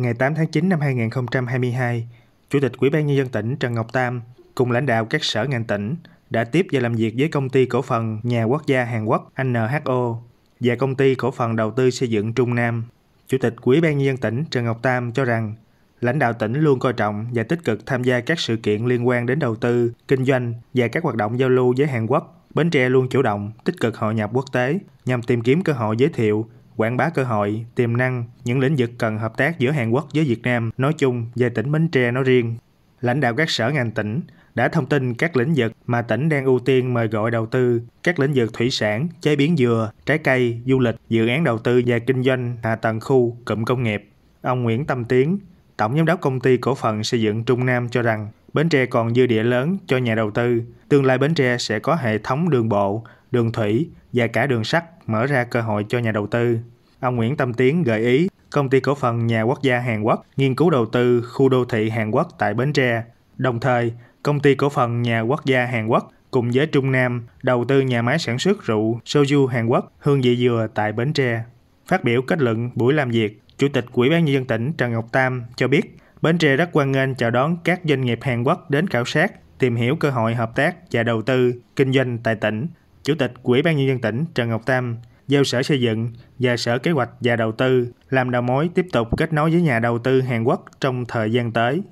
ngày 8 tháng 9 năm 2022, Chủ tịch Ủy ban Nhân dân tỉnh Trần Ngọc Tam cùng lãnh đạo các sở ngành tỉnh đã tiếp và làm việc với công ty cổ phần nhà quốc gia Hàn Quốc NHO và công ty cổ phần đầu tư xây dựng Trung Nam. Chủ tịch Ủy ban Nhân dân tỉnh Trần Ngọc Tam cho rằng lãnh đạo tỉnh luôn coi trọng và tích cực tham gia các sự kiện liên quan đến đầu tư, kinh doanh và các hoạt động giao lưu với Hàn Quốc. Bến Tre luôn chủ động, tích cực hội nhập quốc tế nhằm tìm kiếm cơ hội giới thiệu quảng bá cơ hội, tiềm năng, những lĩnh vực cần hợp tác giữa Hàn Quốc với Việt Nam nói chung và tỉnh Bến Tre nói riêng. Lãnh đạo các sở ngành tỉnh đã thông tin các lĩnh vực mà tỉnh đang ưu tiên mời gọi đầu tư, các lĩnh vực thủy sản, chế biến dừa, trái cây, du lịch, dự án đầu tư và kinh doanh hạ tầng khu, cụm công nghiệp. Ông Nguyễn Tâm Tiến, Tổng giám đốc công ty cổ phần xây dựng Trung Nam cho rằng Bến Tre còn dư địa lớn cho nhà đầu tư, tương lai Bến Tre sẽ có hệ thống đường bộ, đường thủy và cả đường sắt mở ra cơ hội cho nhà đầu tư. Ông Nguyễn Tâm Tiến gợi ý công ty cổ phần nhà quốc gia Hàn Quốc nghiên cứu đầu tư khu đô thị Hàn Quốc tại Bến Tre. Đồng thời, công ty cổ phần nhà quốc gia Hàn Quốc cùng với Trung Nam đầu tư nhà máy sản xuất rượu soju Hàn Quốc hương vị dừa tại Bến Tre. Phát biểu kết luận buổi làm việc, Chủ tịch Ủy ban nhân dân tỉnh Trần Ngọc Tam cho biết Bến Tre rất quan nghênh chào đón các doanh nghiệp Hàn Quốc đến khảo sát, tìm hiểu cơ hội hợp tác và đầu tư kinh doanh tại tỉnh Chủ tịch của Ủy ban Nhân dân tỉnh Trần Ngọc Tam giao Sở Xây dựng và Sở Kế hoạch và Đầu tư làm đầu mối tiếp tục kết nối với nhà đầu tư Hàn Quốc trong thời gian tới.